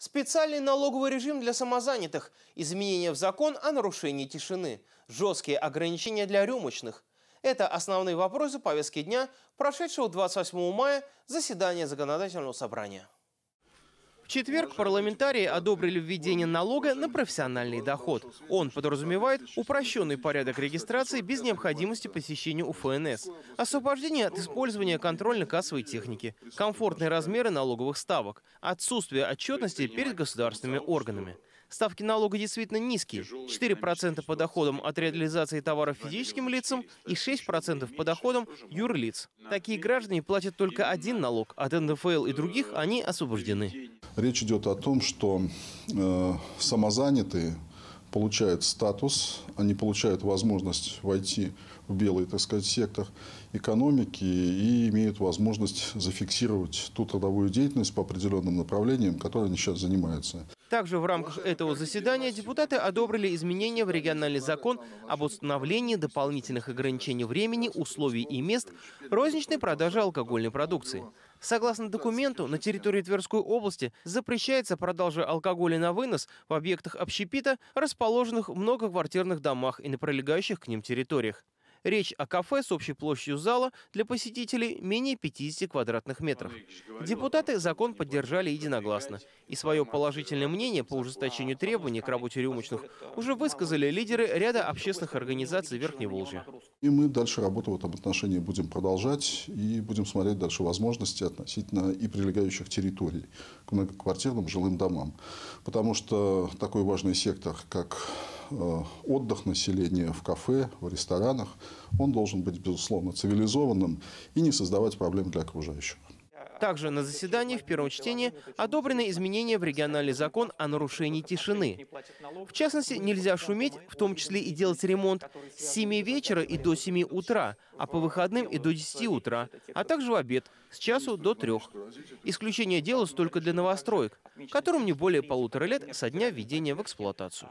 Специальный налоговый режим для самозанятых, изменения в закон о нарушении тишины, жесткие ограничения для рюмочных. Это основные вопросы повестки дня, прошедшего 28 мая заседания Законодательного собрания. В четверг парламентарии одобрили введение налога на профессиональный доход. Он подразумевает упрощенный порядок регистрации без необходимости посещения УФНС, освобождение от использования контрольно-кассовой техники, комфортные размеры налоговых ставок, отсутствие отчетности перед государственными органами. Ставки налога действительно низкие. 4% по доходам от реализации товаров физическим лицам и 6% по доходам юрлиц. Такие граждане платят только один налог. От НДФЛ и других они освобождены. Речь идет о том, что э, самозанятые получают статус, они получают возможность войти в белый, так сказать, сектор экономики и имеют возможность зафиксировать ту трудовую деятельность по определенным направлениям, которой они сейчас занимаются. Также в рамках этого заседания депутаты одобрили изменения в региональный закон об установлении дополнительных ограничений времени, условий и мест розничной продажи алкогольной продукции. Согласно документу, на территории Тверской области запрещается продажа алкоголя на вынос в объектах общепита, расположенных в многоквартирных домах и на пролегающих к ним территориях. Речь о кафе с общей площадью зала для посетителей менее 50 квадратных метров. Депутаты закон поддержали единогласно. И свое положительное мнение по ужесточению требований к работе рюмочных уже высказали лидеры ряда общественных организаций Верхней Верхневолжья. И мы дальше работу в этом отношении будем продолжать и будем смотреть дальше возможности относительно и прилегающих территорий к многоквартирным жилым домам. Потому что такой важный сектор, как Э, отдых населения в кафе, в ресторанах, он должен быть, безусловно, цивилизованным и не создавать проблем для окружающих. Также на заседании в первом чтении одобрены изменения в региональный закон о нарушении тишины. В частности, нельзя шуметь, в том числе и делать ремонт с 7 вечера и до 7 утра, а по выходным и до 10 утра, а также в обед с часу до трех. Исключение делалось только для новостроек, которым не более полутора лет со дня введения в эксплуатацию.